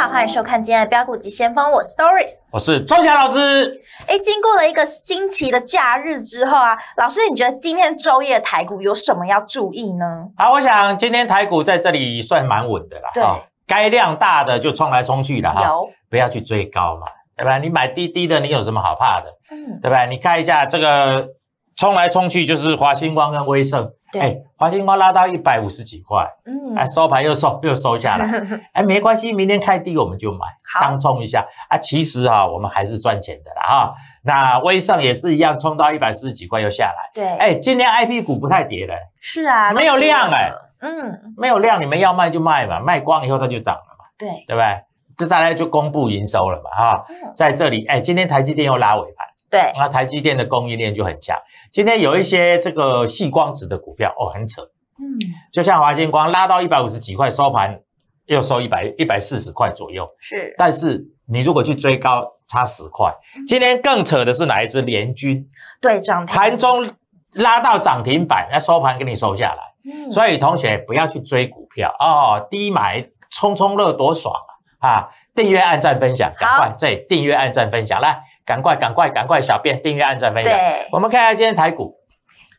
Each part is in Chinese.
好，欢迎收看今天的标股及先锋我 stories，我是周翔老师。哎，经过了一个新奇的假日之后啊，老师，你觉得今天周夜台股有什么要注意呢？好，我想今天台股在这里算蛮稳的啦。对，该量大的就冲来冲去的哈，有，不要去追高嘛，对吧？你买低低的，你有什么好怕的？嗯，对吧？你看一下这个冲来冲去就是华星光跟威盛。哎，华星光拉到一百五十几块，嗯，哎，收盘又收 又收下来，哎，没关系，明天开低我们就买，当冲一下啊。其实啊，我们还是赚钱的啦，哈。那微盛也是一样，冲到一百四十几块又下来，对。哎，今天 I P 股不太跌了，是啊，没有量哎，嗯，没有量，你们要卖就卖嘛，卖光以后它就涨了嘛，对，对不对？这再来就公布营收了嘛，哈，在这里，哎，今天台积电又拉尾盘。对，那台积电的供应链就很强。今天有一些这个细光子的股票哦，很扯，嗯，就像华星光拉到一百五十几块收盘，又收一百一百四十块左右，是。但是你如果去追高，差十块。今天更扯的是哪一只联军？对，涨盘中拉到涨停板，那收盘给你收下来。嗯，所以同学不要去追股票哦，低买冲冲乐多爽啊！啊，订阅、按赞、分享，赶快再订阅、按赞、分享，来。赶快，赶快，赶快！小便订阅、按赞、分享。对，我们看一下今天台股，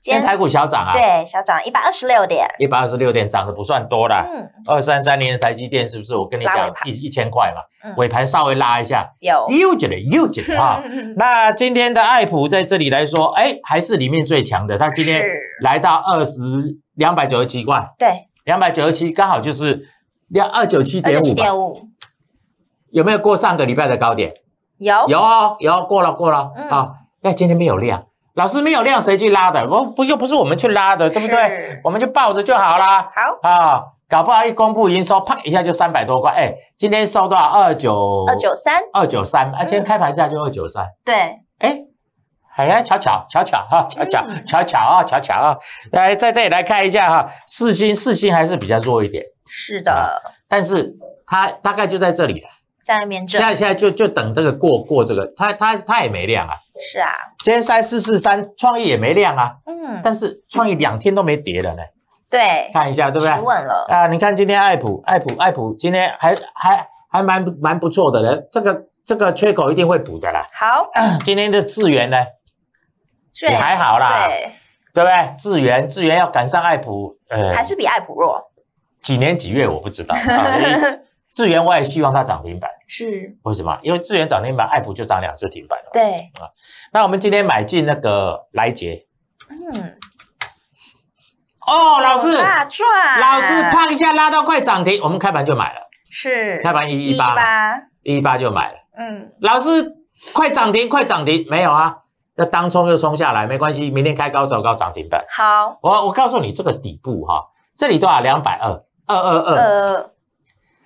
今天台股小涨啊，对，小涨一百二十六点，一百二十六点涨的不算多啦。嗯，二三三年的台积电是不是？我跟你讲，一一千块嘛，尾盘稍微拉一下，有。又紧了，又紧了哈。那今天的爱普在这里来说，哎，还是里面最强的。它今天来到二十两百九十七块，对，两百九十七刚好就是两二九七点五。二九七点五有没有过上个礼拜的高点？有有哦，有过了过了啊！那今天没有量，老师没有量，谁去拉的？我不又不是我们去拉的，对不对？我们就抱着就好啦。好啊，搞不好一公布营收，啪一下就三百多块。哎，今天收多少？二九二九三，二九三。啊，今天开盘价就二九三。对。哎，好呀，巧巧巧巧哈，巧巧巧巧啊，巧巧啊！来在这里来看一下哈，四星四星还是比较弱一点。是的，但是它大概就在这里。在外面震，现在现在就就等这个过过这个，它它它也没亮啊。是啊，今天三四四三创意也没亮啊。嗯，但是创意两天都没跌的呢。对，看一下对不对？稳了啊！你看今天艾普艾普艾普今天还还还蛮蛮不错的嘞，这个这个缺口一定会补的啦。好，今天的智源呢也还好啦，对对不对？智源智源要赶上艾普呃，还是比艾普弱？几年几月我不知道。智源我也希望它涨停板，是为什么？因为智源涨停板，爱普就涨两次停板了。对啊，那我们今天买进那个来杰，嗯，哦，老师，老师，啪一下拉到快涨停，我们开盘就买了，是开盘一一八，一一八就买了，嗯，老师，快涨停，快涨停，没有啊，那当冲就冲下来，没关系，明天开高走高涨停板。好，我我告诉你这个底部哈，这里多少？两百二，二二二。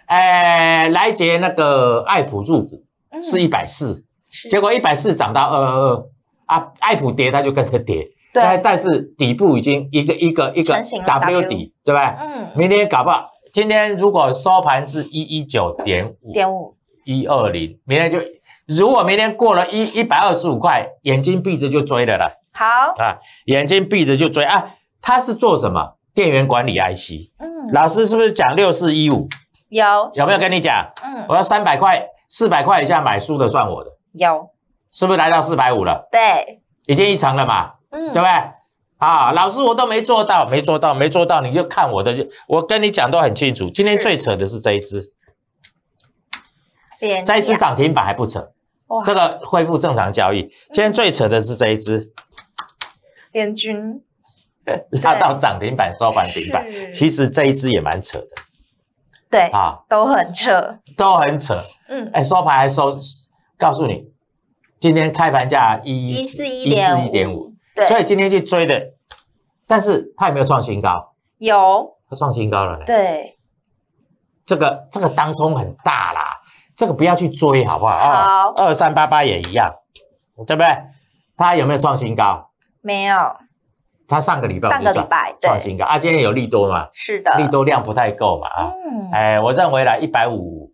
哎，来杰那个爱普入股是一百四，结果一百四涨到二二二，啊，爱普跌，它就跟着跌。对，但是底部已经一个一个一个 w 不底，对吧？嗯。明天搞不好，今天如果收盘是一一九点五点五一二零，明天就如果明天过了一一百二十五块，眼睛闭着就追了了。好啊，眼睛闭着就追啊。他是做什么？电源管理 IC。嗯。老师是不是讲六四一五？有有没有跟你讲？嗯，我要三百块、四百块以下买输的算我的。有，是不是来到四百五了？对，已经一常了嘛，嗯，对不对？啊，老师我都没做到，没做到，没做到，你就看我的，就我跟你讲都很清楚。今天最扯的是这一只，这一只涨停板还不扯，哇，这个恢复正常交易。今天最扯的是这一只，联军拉 到涨停板收涨停板，其实这一只也蛮扯的。对啊，都很扯，都很扯。嗯，哎，收盘还收，告诉你，今天开盘价一一四一点五，一点五。对，所以今天去追的，但是他有没有创新高？有，他创新高了。对，这个这个当冲很大啦，这个不要去追，好不好？好。二三八八也一样，对不对？它有没有创新高？没有。它上个礼拜上个礼拜创新高，啊，今天有利多嘛？是的，利多量不太够嘛？啊，哎，我认为啦，一百五，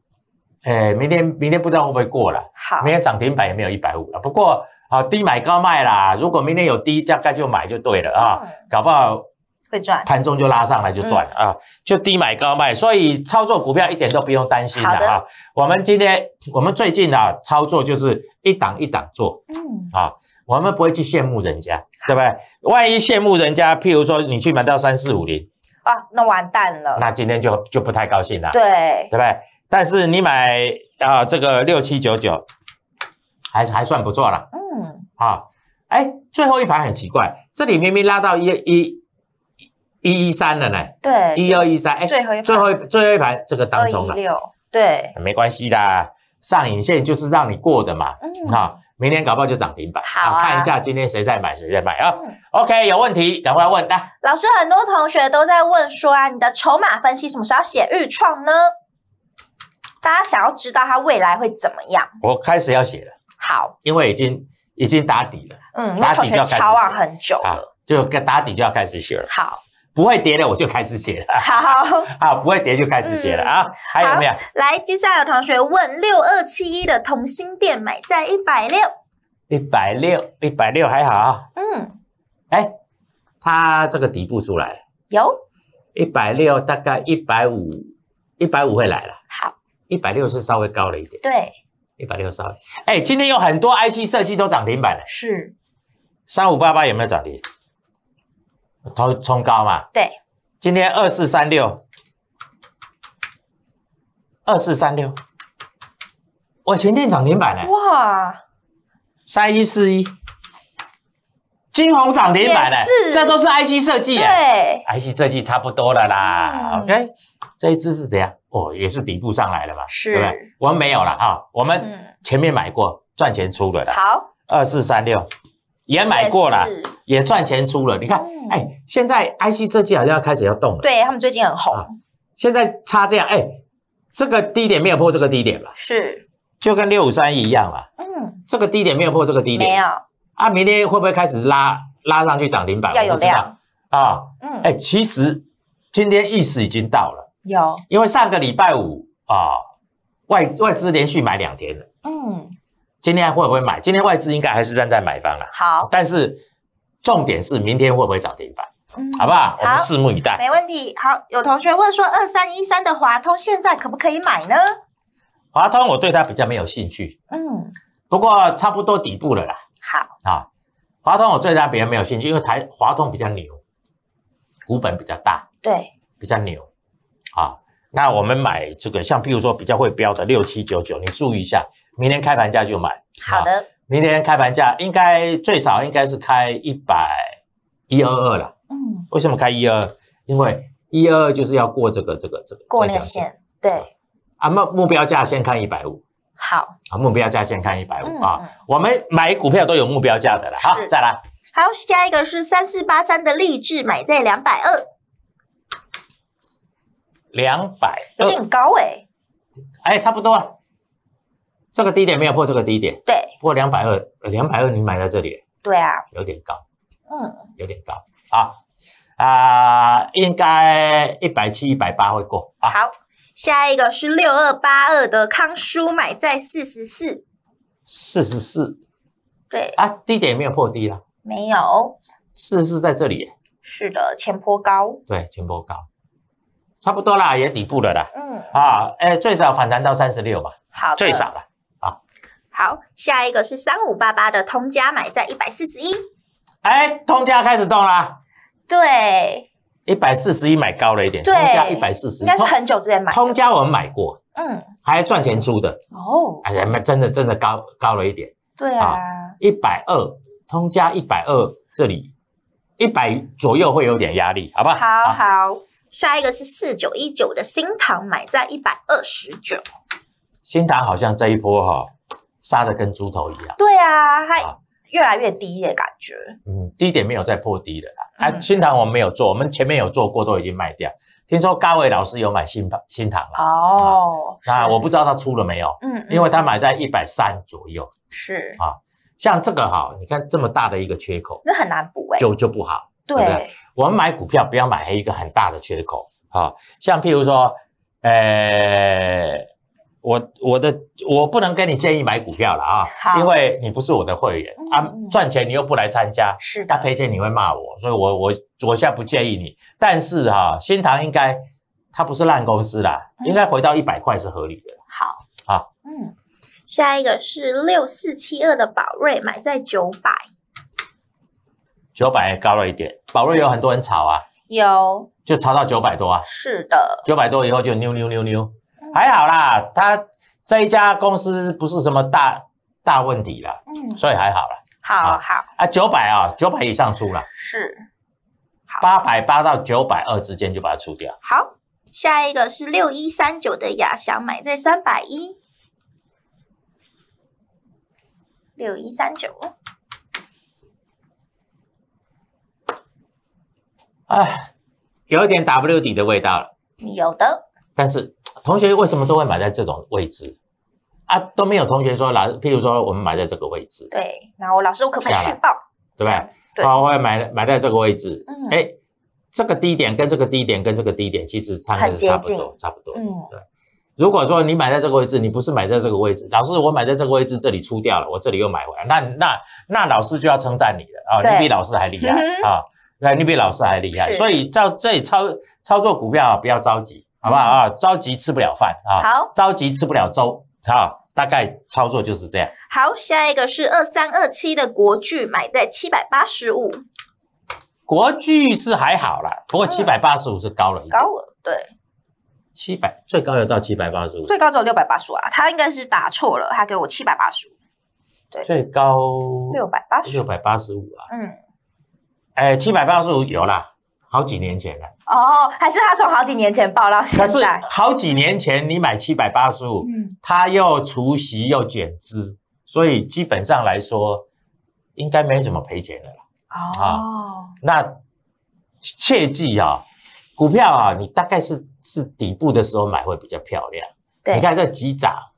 哎，明天明天不知道会不会过了？好，明天涨停板也没有一百五了。不过，好低买高卖啦，如果明天有低，大概就买就对了啊。嗯。搞不好会赚。盘中就拉上来就赚啊，就低买高卖，所以操作股票一点都不用担心的啊。我们今天我们最近啊，操作就是一档一档做。嗯。啊。我们不会去羡慕人家，对不对？万一羡慕人家，譬如说你去买到三四五零啊，那完蛋了，那今天就就不太高兴了，对，对不对？但是你买啊，这个六七九九还还算不错了，嗯，好，哎，最后一盘很奇怪，这里明明拉到一一一一三了呢，对，一二一三，哎，最后一最后最后一盘这个当中啊，对，没关系的，上影线就是让你过的嘛，嗯，好。明天搞不好就涨停板，好，看一下今天谁在买，谁在卖啊？OK，有问题赶快问来。老师，很多同学都在问说啊，你的筹码分析什么时候写预创呢？大家想要知道它未来会怎么样？我开始要写了，好，因为已经已经打底了，嗯，打底就要抄啊，很久了，就打底就要开始写了，好。不会跌的我就开始写了。好，好，不会跌就开始写了啊。还有没有？来，接下来有同学问六二七一的同心店买在一百六，一百六，一百六还好嗯。哎，它这个底部出来了。有。一百六，大概一百五，一百五会来了。好。一百六是稍微高了一点。对。一百六稍微。哎，今天有很多 IC 设计都涨停板了。是。三五八八有没有涨停？冲冲高嘛？对，今天二四三六，二四三六，哇，全天涨停板嘞！哇，三一四一，金红涨停板嘞，这都是 IC 设计哎，IC 设计差不多的啦。OK，这一次是怎样？哦，也是底部上来了嘛，对不对？我们没有了哈，我们前面买过，赚钱出了的。好，二四三六。也买过了，也赚钱出了。你看，哎，现在 IC 设计好像要开始要动了。对他们最近很红。现在差这样，哎，这个低点没有破这个低点吧？是，就跟六五三一样了。嗯，这个低点没有破这个低点，没有。啊，明天会不会开始拉拉上去涨停板？要有量啊。嗯，哎，其实今天意识已经到了，有，因为上个礼拜五啊，外外资连续买两天了。嗯。今天会不会买？今天外资应该还是站在买方了。好，但是重点是明天会不会涨停板，好不好？我们拭目以待。没问题。好，有同学问说，二三一三的华通现在可不可以买呢？华通我对它比较没有兴趣。嗯，不过差不多底部了啦。好啊，华通我对它比较没有兴趣，因为台华通比较牛，股本比较大，对，比较牛啊。那我们买这个，像譬如说比较会标的六七九九，你注意一下，明天开盘价就买。好的。明天开盘价应该最少应该是开一百一二二了。嗯。为什么开一二？因为一二就是要过这个这个这个过那个线。对。啊，目目标价先看一百五。好。啊，目标价先看一百五啊，我们买股票都有目标价的了。好，再来。好，下一个是三四八三的励志，买在两百二。两百有点高哎，哎，差不多了。这个低点没有破，这个低点对。破两百二，两百二你买在这里，对啊，有点高，嗯，有点高啊啊，应该一百七、一百八会过。好，下一个是六二八二的康叔，买在四十四，四十四，对啊，低点有没有破低了，没有，四十四在这里，是的，前坡高，对，前坡高。差不多啦，也底部了啦。嗯啊，哎，最少反弹到三十六吧。好，最少了啊。好，下一个是三五八八的通家买在一百四十一。哎，通家开始动啦。对。一百四十一买高了一点。对，一百四十应该是很久之前买。通家我们买过，嗯，还赚钱出的哦。哎呀，真的真的高高了一点。对啊。一百二，通家一百二这里一百左右会有点压力，好不好？好好。下一个是四九一九的新塘，买在一百二十九。新塘好像这一波哈杀的跟猪头一样。对啊，它越来越低的感觉。嗯，低点没有再破低的啦。啊，新塘我们没有做，我们前面有做过，都已经卖掉。听说高伟老师有买新塘，新塘了。哦。那我不知道他出了没有。嗯。因为他买在一百三左右。是。啊，像这个哈，你看这么大的一个缺口，那很难补哎，就就不好。对，我们买股票不要买一个很大的缺口，哈，像譬如说，呃，我我的我不能跟你建议买股票了啊，因为你不是我的会员啊，赚钱你又不来参加，是，他推钱你会骂我，所以我我我现在不建议你，但是哈，新塘应该它不是烂公司啦，应该回到一百块是合理的。好，啊，嗯，下一个是六四七二的宝瑞，买在九百。九百高了一点，宝瑞有很多人炒啊，有就炒到九百多啊，是的，九百多以后就扭扭扭扭，还好啦，他这一家公司不是什么大大问题啦，嗯，所以还好啦。好好啊，九百啊，九百以上出了，是，八百八到九百二之间就把它出掉，好，下一个是六一三九的雅翔，买在三百一，六一三九。哎，有一点 W 底的味道了，有的。但是同学为什么都会买在这种位置啊？都没有同学说老师，譬如说我们买在这个位置。对，那我老师，我可不可以续报？对不对？好，我会买买在这个位置。嗯。哎，这个低点跟这个低点跟这个低点其实差差不多，差不多。嗯，对。如果说你买在这个位置，你不是买在这个位置，老师我买在这个位置，这里出掉了，我这里又买回来，那那那老师就要称赞你了啊，你比老师还厉害啊。哎，你比老师还厉害，所以照这里操操作股票啊，不要着急，好不好啊？着急吃不了饭啊，好着急吃不了粥啊。大概操作就是这样。好，下一个是二三二七的国剧，买在七百八十五。国剧是还好啦，不过七百八十五是高了一点。高，了，对。七百最高有到七百八十五。最高只有六百八十五啊，他应该是打错了，他给我七百八十五。对，最高六百八十六百八十五啊。嗯。哎，七百八十五有啦，好几年前了。哦，还是他从好几年前报到现在。好几年前你买七百八十五，他又除息又减资，所以基本上来说，应该没怎么赔钱的啦。哦，那切记啊，股票啊，你大概是是底部的时候买会比较漂亮。对，你看这几涨。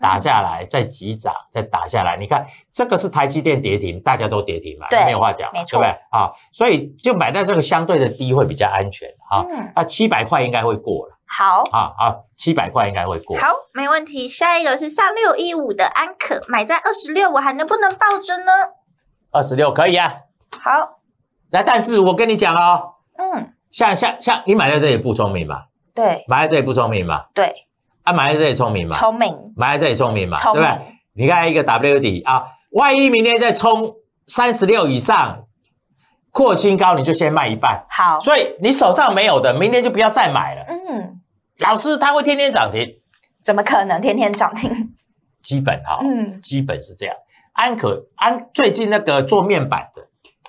打下来，再急涨，再打下来。你看，这个是台积电跌停，大家都跌停嘛，没有话讲，对不对？啊，所以就买在这个相对的低会比较安全哈。那七百块应该会过了。好啊啊，七百块应该会过。好，没问题。下一个是上六一五的安可，买在二十六，我还能不能抱着呢？二十六可以啊。好，那但是我跟你讲哦，嗯，像像像，你买在这里不聪明吧？对，买在这里不聪明吧？对。买在这里聪明嘛？聪明，买在这里聪明嘛？对不对？你看一个 W D 啊，万一明天再冲三十六以上，扩新高，你就先卖一半。好，所以你手上没有的，明天就不要再买了。嗯，老师，他会天天涨停？怎么可能天天涨停？基本哈，嗯，基本是这样。安可安最近那个做面板的，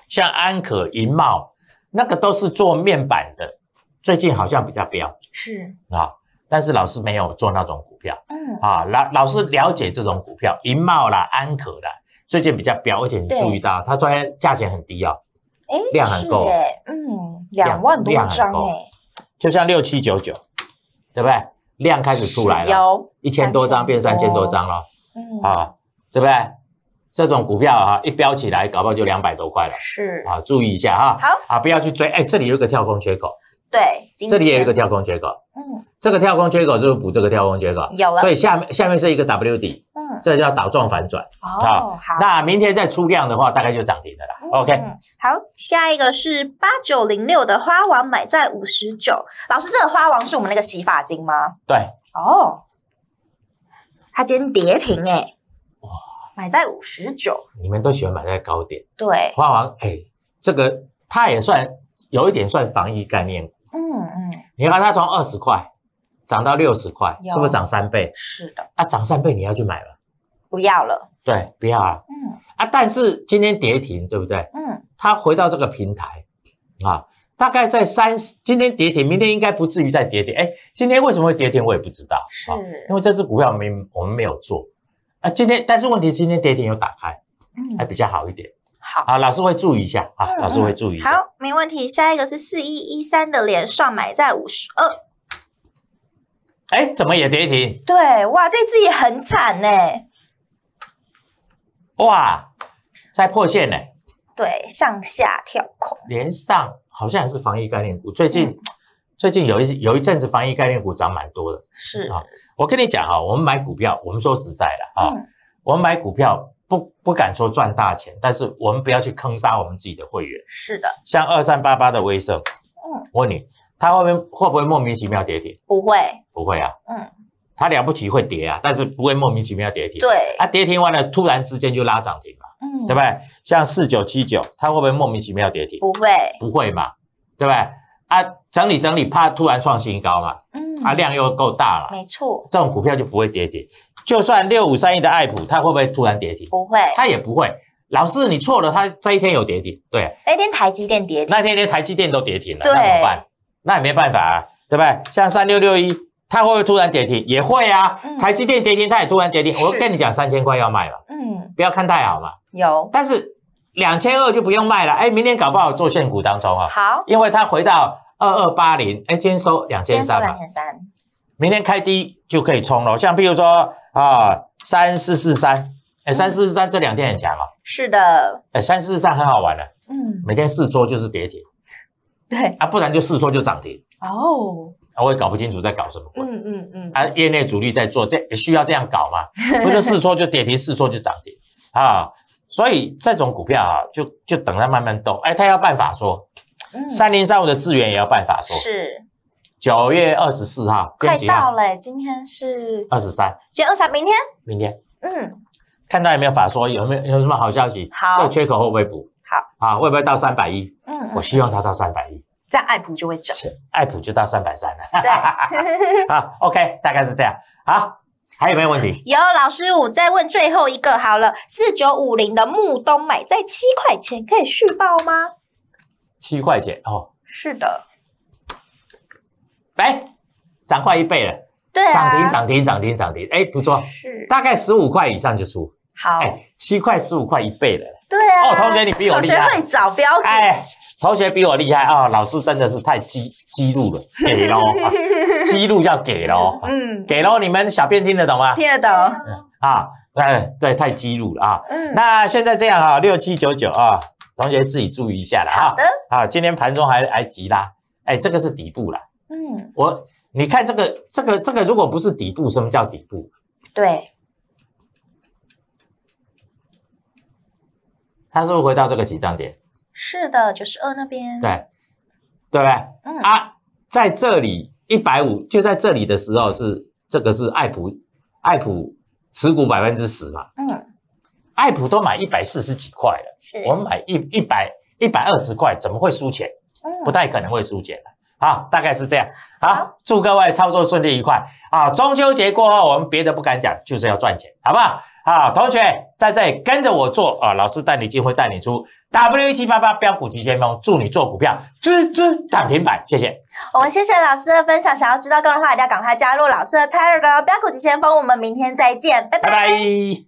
像安可、银茂那个都是做面板的，最近好像比较要。是啊。但是老师没有做那种股票，嗯啊，老老师了解这种股票，银茂啦、安可啦，最近比较飙，而且你注意到，它在价钱很低哦，哎，量很够哎，嗯，两万多张哎，就像六七九九，对不对？量开始出来了，有，一千多张变三千多张了，嗯啊，对不对？这种股票啊，一飙起来，搞不好就两百多块了，是，啊，注意一下啊，好啊，不要去追，哎，这里有个跳空缺口。对，这里也有一个跳空缺口。嗯，这个跳空缺口是不是补这个跳空缺口？有了。所以下面下面是一个 W 底。嗯，这叫倒状反转。好，好。那明天再出量的话，大概就涨停的啦。OK。好，下一个是八九零六的花王，买在五十九。老师，这花王是我们那个洗发精吗？对。哦，它今天跌停诶。哇，买在五十九。你们都喜欢买在高点。对。花王，哎，这个它也算有一点算防疫概念。嗯嗯，你看它从二十块涨到六十块，是不是涨三倍？是的，啊，涨三倍你要去买了？不要了。对，不要了。嗯啊，但是今天跌停，对不对？嗯，它回到这个平台啊，大概在三十。今天跌停，明天应该不至于再跌停。哎，今天为什么会跌停？我也不知道。是，因为这支股票没我们没有做啊。今天，但是问题今天跌停有打开，嗯，还比较好一点。好，老师会注意一下。好，老师会注意。好，没问题。下一个是四一一三的连上，买在五十二。哎，怎么也跌停？对，哇，这支也很惨呢。哇，在破线呢。对，上下跳空连上，好像还是防疫概念股。最近最近有一有一阵子防疫概念股涨蛮多的。是啊，我跟你讲啊，我们买股票，我们说实在的啊，我们买股票。不不敢说赚大钱，但是我们不要去坑杀我们自己的会员。是的，像二三八八的威盛，嗯，我问你，它后面会不会莫名其妙跌停？不会，不会啊，嗯，它了不起会跌啊，但是不会莫名其妙跌停。对，它跌停完了，突然之间就拉涨停了，嗯，对不对？像四九七九，它会不会莫名其妙跌停？不会，不会嘛，对不对？啊。整理整理，怕突然创新高嘛？嗯，啊量又够大了，没错，这种股票就不会跌停。就算六五三一的爱普，它会不会突然跌停？不会，它也不会。老师，你错了，它这一天有跌停。对，那天台积电跌停，那天连台积电都跌停了，那怎么办？那也没办法啊，对不对？像三六六一，它会不会突然跌停？也会啊，台积电跌停，它也突然跌停。我跟你讲，三千块要卖了，嗯，不要看太好嘛，有，但是两千二就不用卖了。哎，明天搞不好做限股当中啊。好，因为它回到。二二八零，哎，今天收两千三嘛，明天开低就可以冲了。像比如说啊，三四四三，哎，三四四三这两天很强哦。是的，哎，三四四三很好玩的，嗯，每天试错就是跌停，对啊，不然就试错就涨停，哦，啊，我也搞不清楚在搞什么鬼，嗯嗯嗯，啊，业内主力在做，这需要这样搞嘛？不是试错就跌停，试错就涨停啊，所以这种股票啊，就就等它慢慢动，哎，它要办法说。三零三五的资源也要办法说，是九月二十四号，快到了。今天是二十三，今天二十三，明天明天，嗯，看到有没有法说，有没有有什么好消息？好，这个缺口会不会补？好啊，会不会到三百一？嗯，我希望它到三百一，这样爱普就会涨，爱普就到三百三了。对，好，OK，大概是这样。好，还有没有问题？有老师，我再问最后一个好了。四九五零的木东买在七块钱，可以续报吗？七块钱哦，是的，哎，涨快一倍了，对啊，涨停涨停涨停涨停，哎，不错，是，大概十五块以上就出，好，哎，七块十五块一倍了，对啊，哦，同学你比我厉害，会找标杆，哎，同学比我厉害啊，老师真的是太激激怒了，给喽，激怒要给喽，嗯，给喽，你们小便听得懂吗？听得懂，啊，哎，对，太激怒了啊，嗯，那现在这样啊，六七九九啊。同学自己注意一下了哈。好的啊，今天盘中还还急啦，哎，这个是底部啦。嗯，我你看这个这个这个，如果不是底部，什么叫底部？对。它是回到这个起涨点？是的，九十二那边。对，对不对？嗯啊，在这里一百五，就在这里的时候是这个是爱普爱普持股百分之十嘛？嗯。爱普都买一百四十几块了，是我买一一百一百二十块，怎么会输钱？不太可能会输钱的，大概是这样。好，祝各位操作顺利愉快啊！中秋节过后，我们别的不敢讲，就是要赚钱，好不好？好，同学在这里跟着我做啊，老师带你进，会带你出。W 七八八标股急先锋，祝你做股票吱吱涨停板。谢谢。我们谢谢老师的分享，想要知道更多话，一定要赶快加入老师的第二个标股急先锋。我们明天再见，拜拜。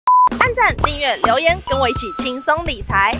按赞、订阅、留言，跟我一起轻松理财。